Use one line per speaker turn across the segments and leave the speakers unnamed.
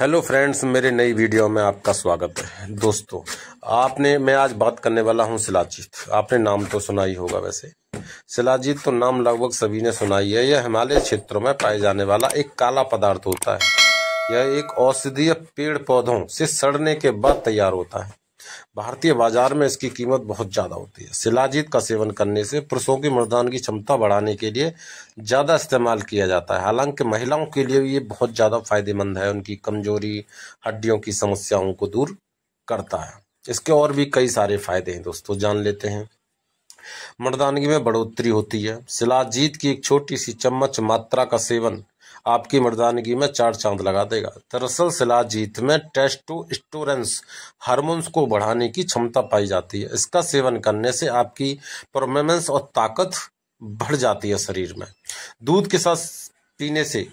hello friends मेरे नई video में आपका स्वागत है दोस्तों आपने मैं आज बात करने वाला हूं सिलाजीत आपने नाम तो सुना ही होगा वैसे सिलाजीत तो नाम लगभग सभी ने सुना ही है यह हिमालय क्षेत्रों में पाए जाने वाला एक काला पदार्थ होता है यह एक औषधीय पेड़ पौधों से सड़ने के बाद तैयार होता है भारतीय बाजार में इसकी कीमत बहुत ज़्यादा होती है सिलाजीत का सेवन करने से पुरुषों की की क्षमता बढ़ाने के लिए ज़्यादा इस्तेमाल किया जाता है हालांकि महिलाओं के लिए ये बहुत ज़्यादा फायदेमंद है उनकी कमजोरी हड्डियों की समस्याओं को दूर करता है इसके और भी कई सारे फायदे हैं दोस्तों जान लेते हैं मर्दानगी में बढ़ोतरी होती है शिलाजीत की एक छोटी सी चम्मच मात्रा का सेवन आपकी मर्दानगी में चार चांद लगा देगा दरअसल शिलाजीत में टेस्टोस्टोरेंस हार्मोन्स को बढ़ाने की क्षमता पाई जाती है इसका सेवन करने से आपकी परफॉर्मेंस और ताकत बढ़ जाती है शरीर में दूध के साथ पीने से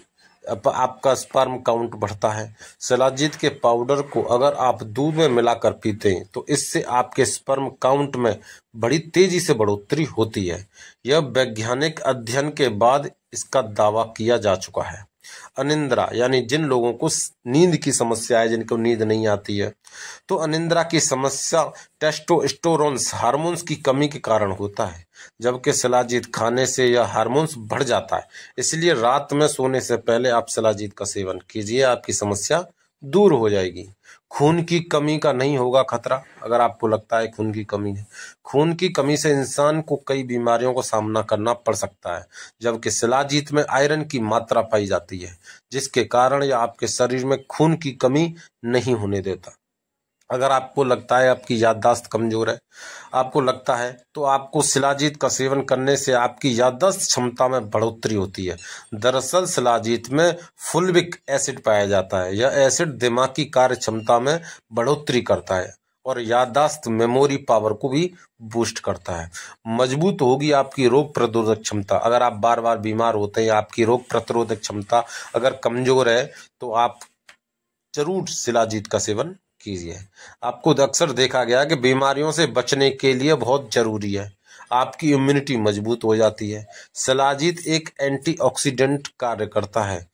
आपका स्पर्म काउंट बढ़ता है सलाजीत के पाउडर को अगर आप दूध में मिलाकर पीते हैं तो इससे आपके स्पर्म काउंट में बड़ी तेजी से बढ़ोतरी होती है यह वैज्ञानिक अध्ययन के बाद इसका दावा किया जा चुका है अनिंद्रा यानी जिन लोगों को नींद की समस्या है जिनको नींद नहीं आती है तो अनिंद्रा की समस्या टेस्टोस्टोरोन्स हार्मोन्स की कमी के कारण होता है जबकि सलाजीत खाने से यह हार्मोन्स बढ़ जाता है इसलिए रात में सोने से पहले आप सलाजीत का सेवन कीजिए आपकी समस्या दूर हो जाएगी खून की कमी का नहीं होगा खतरा अगर आपको लगता है खून की कमी है खून की कमी से इंसान को कई बीमारियों का सामना करना पड़ सकता है जबकि सिलाजीत में आयरन की मात्रा पाई जाती है जिसके कारण यह आपके शरीर में खून की कमी नहीं होने देता अगर आपको लगता है आपकी याददाश्त कमज़ोर है आपको लगता है तो आपको शिलाजीत का सेवन करने से आपकी याददाश्त क्षमता में बढ़ोतरी होती है दरअसल शिलाजीत में फुलविक एसिड पाया जाता है यह एसिड दिमाग की कार्य क्षमता में बढ़ोतरी करता है और याददाश्त मेमोरी पावर को भी बूस्ट करता है मजबूत होगी आपकी रोग प्रतिरोधक क्षमता अगर आप बार बार बीमार होते हैं आपकी रोग प्रतिरोधक क्षमता अगर कमज़ोर है तो आप जरूर शिलाजीत का सेवन कीजिए आपको तो अक्सर देखा गया कि बीमारियों से बचने के लिए बहुत ज़रूरी है आपकी इम्यूनिटी मजबूत हो जाती है सलाजीत एक एंटीऑक्सीडेंट कार्य करता है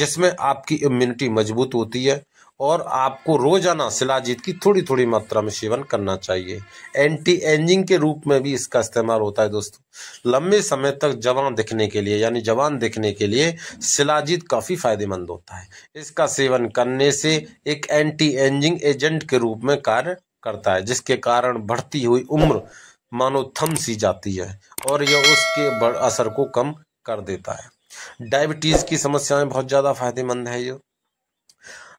जिसमें आपकी इम्यूनिटी मजबूत होती है और आपको रोजाना शिलाजीत की थोड़ी थोड़ी मात्रा में सेवन करना चाहिए एंटी एंजिंग के रूप में भी इसका इस्तेमाल होता है दोस्तों लंबे समय तक जवान दिखने के लिए यानी जवान दिखने के लिए शिलाजीत काफ़ी फायदेमंद होता है इसका सेवन करने से एक एंटी एंजिंग एजेंट के रूप में कार्य करता है जिसके कारण बढ़ती हुई उम्र मानो थम सी जाती है और यह उसके असर को कम कर देता है डायबिटीज़ की समस्याएं बहुत ज़्यादा फायदेमंद है ये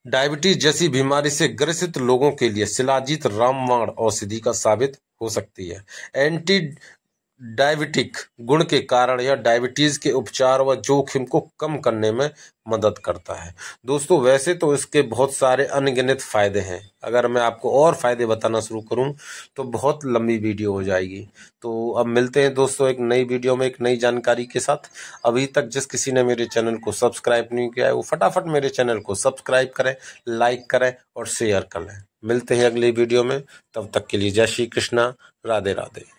डायबिटीज जैसी बीमारी से ग्रसित लोगों के लिए शिलाजीत रामवाण औषधि का साबित हो सकती है एंटी डायबिटिक गुण के कारण या डायबिटीज़ के उपचार व जोखिम को कम करने में मदद करता है दोस्तों वैसे तो इसके बहुत सारे अनगिनत फ़ायदे हैं अगर मैं आपको और फ़ायदे बताना शुरू करूं तो बहुत लंबी वीडियो हो जाएगी तो अब मिलते हैं दोस्तों एक नई वीडियो में एक नई जानकारी के साथ अभी तक जिस किसी ने मेरे चैनल को सब्सक्राइब नहीं किया है वो फटाफट मेरे चैनल को सब्सक्राइब करें लाइक करें और शेयर करें मिलते हैं अगली वीडियो में तब तक के लिए जय श्री कृष्णा राधे राधे